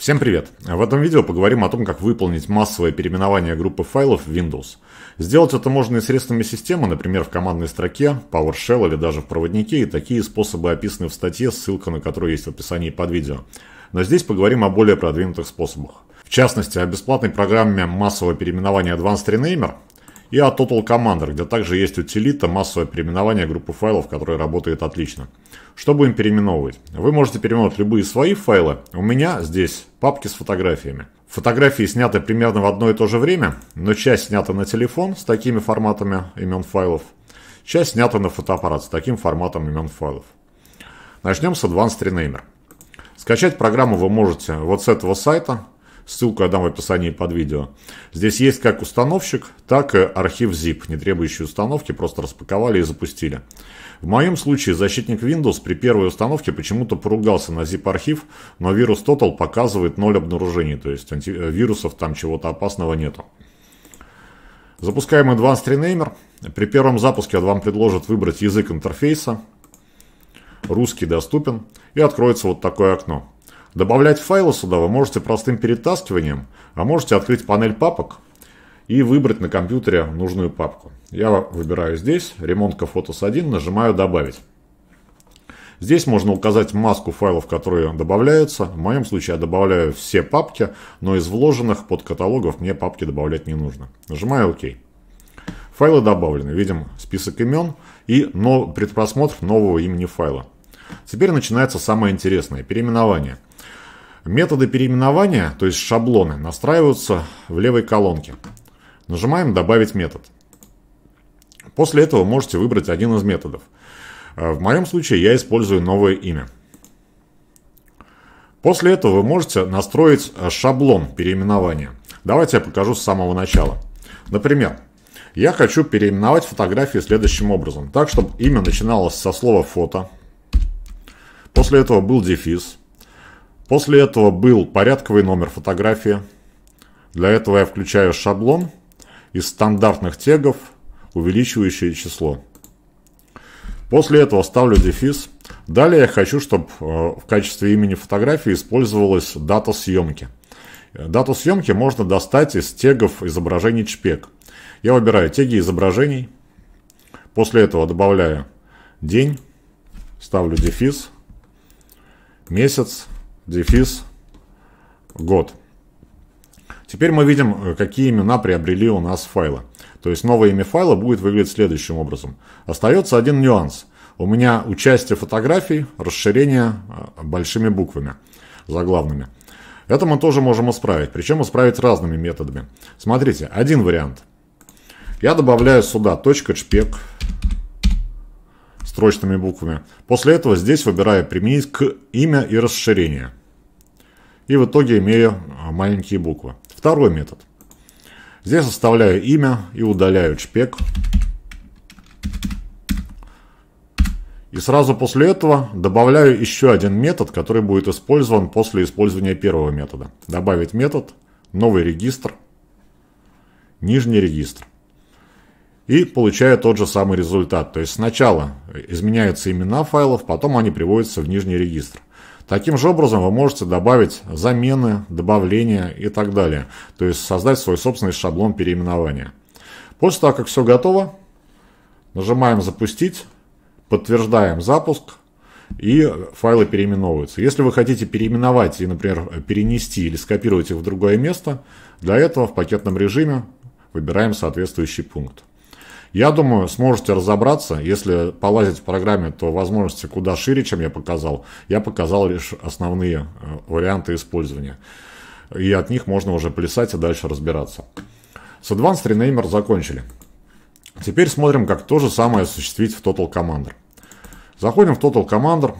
Всем привет! В этом видео поговорим о том, как выполнить массовое переименование группы файлов в Windows. Сделать это можно и средствами системы, например, в командной строке, PowerShell или даже в проводнике, и такие способы описаны в статье, ссылка на которую есть в описании под видео. Но здесь поговорим о более продвинутых способах. В частности, о бесплатной программе массового переименования Advanced Renamer, и от Total Commander, где также есть утилита массовое переименование группы файлов, которая работает отлично. Что будем переименовывать? Вы можете переименовать любые свои файлы. У меня здесь папки с фотографиями. Фотографии сняты примерно в одно и то же время, но часть снята на телефон с такими форматами имен файлов, часть снята на фотоаппарат с таким форматом имен файлов. Начнем с Advanced Renamer. Скачать программу вы можете вот с этого сайта Ссылку я дам в описании под видео. Здесь есть как установщик, так и архив zip, не требующий установки, просто распаковали и запустили. В моем случае защитник Windows при первой установке почему-то поругался на zip-архив, но вирус Total показывает ноль обнаружений, то есть э, вирусов там чего-то опасного нету. Запускаем Advanced Renamer. При первом запуске он вам предложит выбрать язык интерфейса. Русский доступен. И откроется вот такое окно. Добавлять файлы сюда вы можете простым перетаскиванием, а можете открыть панель папок и выбрать на компьютере нужную папку. Я выбираю здесь, ремонтка фотос 1, нажимаю «Добавить». Здесь можно указать маску файлов, которые добавляются. В моем случае я добавляю все папки, но из вложенных под каталогов мне папки добавлять не нужно. Нажимаю «Ок». Файлы добавлены. Видим список имен и предпросмотр нового имени файла. Теперь начинается самое интересное – переименование – Методы переименования, то есть шаблоны, настраиваются в левой колонке. Нажимаем «Добавить метод». После этого можете выбрать один из методов. Э, в моем случае я использую новое имя. После этого вы можете настроить э, шаблон переименования. Давайте я покажу с самого начала. Например, я хочу переименовать фотографии следующим образом. Так, чтобы имя начиналось со слова «фото». После этого был дефис. После этого был порядковый номер фотографии. Для этого я включаю шаблон из стандартных тегов, увеличивающее число. После этого ставлю дефис. Далее я хочу, чтобы э, в качестве имени фотографии использовалась дата съемки. Дату съемки можно достать из тегов изображений чпек. Я выбираю теги изображений. После этого добавляю день, ставлю дефис, месяц, дефис год. Теперь мы видим, э, какие имена приобрели у нас файлы. То есть новое имя файла будет выглядеть следующим образом. Остается один нюанс. У меня участие фотографий, расширение э, большими буквами, заглавными. Это мы тоже можем исправить, причем исправить разными методами. Смотрите, один вариант. Я добавляю сюда jpeg строчными буквами. После этого здесь выбираю «Применить к имя и расширение» и в итоге имею а, маленькие буквы. Второй метод. Здесь оставляю имя и удаляю шпек. И сразу после этого добавляю еще один метод, который будет использован после использования первого метода. Добавить метод, новый регистр, нижний регистр. И получаю тот же самый результат. То есть сначала изменяются имена файлов, потом они приводятся в нижний регистр. Таким же образом вы можете добавить замены, добавления и так далее. То есть создать свой собственный шаблон переименования. После того, как все готово, нажимаем «Запустить», подтверждаем запуск, и файлы переименовываются. Если вы хотите переименовать и, например, перенести или скопировать их в другое место, для этого в пакетном режиме выбираем соответствующий пункт. Я думаю, сможете разобраться. Если полазить в программе, то возможности куда шире, чем я показал. Я показал лишь основные э, варианты использования. И от них можно уже плясать и дальше разбираться. С Advanced Renamer закончили. Теперь смотрим, как то же самое осуществить в Total Commander. Заходим в Total Commander.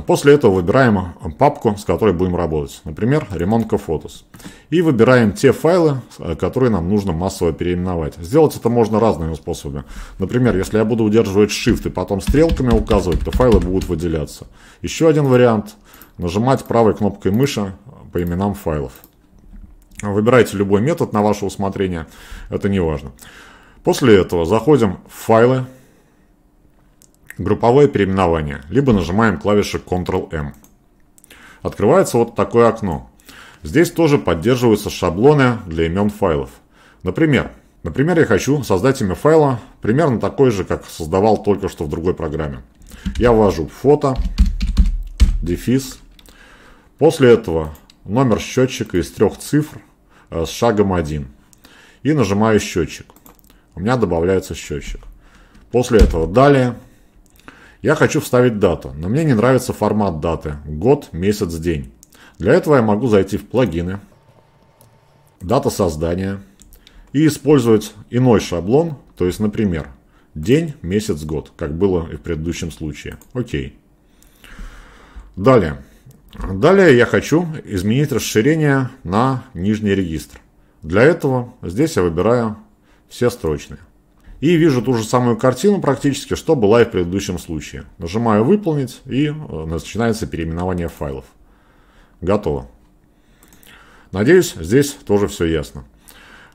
После этого выбираем папку, с которой будем работать. Например, ремонтка фотос. И выбираем те файлы, э, которые нам нужно массово переименовать. Сделать это можно разными способами. Например, если я буду удерживать Shift и потом стрелками указывать, то файлы будут выделяться. Еще один вариант. Нажимать правой кнопкой мыши по именам файлов. Выбирайте любой метод на ваше усмотрение, это не важно. После этого заходим в файлы, групповое переименование, либо нажимаем клавишу Ctrl-M. Открывается вот такое окно. Здесь тоже поддерживаются шаблоны для имен файлов. Например, например, я хочу создать имя файла примерно такое же, как создавал только что в другой программе. Я ввожу фото, дефис. После этого номер счетчика из трех цифр э, с шагом 1. И нажимаю счетчик. У меня добавляется счетчик. После этого далее я хочу вставить дату, но мне не нравится формат даты – год, месяц, день. Для этого я могу зайти в плагины, дата создания и использовать иной шаблон, то есть, например, день, месяц, год, как было и в предыдущем случае. Окей. Далее. Далее я хочу изменить расширение на нижний регистр. Для этого здесь я выбираю все строчные и вижу ту же самую картину практически, что была и в предыдущем случае. Нажимаю «Выполнить» и э, начинается переименование файлов. Готово. Надеюсь, здесь тоже все ясно.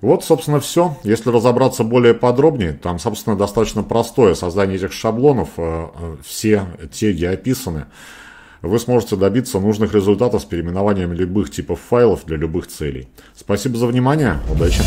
Вот, собственно, все. Если разобраться более подробнее, там, собственно, достаточно простое создание этих шаблонов, э, э, все теги описаны. Вы сможете добиться нужных результатов с переименованием любых типов файлов для любых целей. Спасибо за внимание, удачи!